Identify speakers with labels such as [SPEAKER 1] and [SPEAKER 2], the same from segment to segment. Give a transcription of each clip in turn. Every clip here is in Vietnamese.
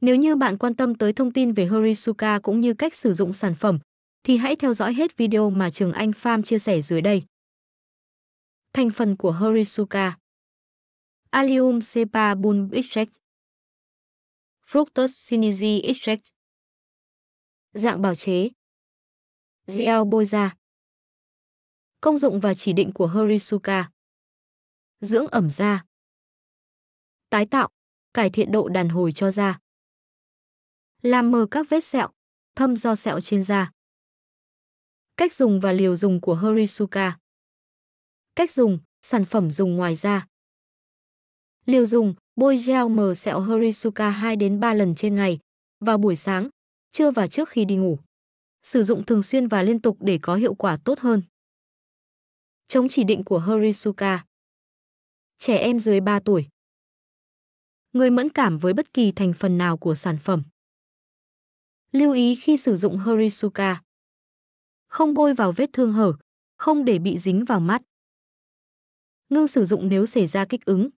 [SPEAKER 1] Nếu như bạn quan tâm tới thông tin về Horisuka cũng như cách sử dụng sản phẩm, thì hãy theo dõi hết video mà Trường Anh Farm chia sẻ dưới đây. Thành phần của Horisuka Allium cepa bulb
[SPEAKER 2] extract Fructus synergy extract Dạng bào chế Gel bôi da Công dụng và chỉ định của Horisuka Dưỡng ẩm da Tái tạo, cải thiện độ đàn hồi cho da làm mờ các vết sẹo, thâm do sẹo trên da. Cách dùng và liều dùng của Horisuka
[SPEAKER 1] Cách dùng, sản phẩm dùng ngoài da. Liều dùng, bôi gel mờ sẹo Horisuka 2 đến 3 lần trên ngày, vào buổi sáng, trưa và trước khi đi ngủ. Sử dụng thường xuyên và liên tục để có hiệu quả tốt hơn.
[SPEAKER 2] Chống chỉ định của Horisuka Trẻ em dưới 3 tuổi
[SPEAKER 1] Người mẫn cảm với bất kỳ thành phần nào của sản phẩm. Lưu ý khi sử dụng Horisuka. Không bôi vào vết thương hở, không để bị dính vào mắt. Ngưng sử dụng nếu xảy ra kích ứng.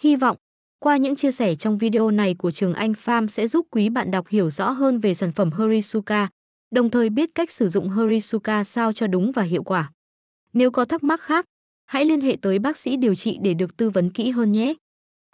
[SPEAKER 1] Hy vọng, qua những chia sẻ trong video này của Trường Anh Farm sẽ giúp quý bạn đọc hiểu rõ hơn về sản phẩm Horisuka, đồng thời biết cách sử dụng Horisuka sao cho đúng và hiệu quả. Nếu có thắc mắc khác, hãy liên hệ tới bác sĩ điều trị để được tư vấn kỹ hơn nhé.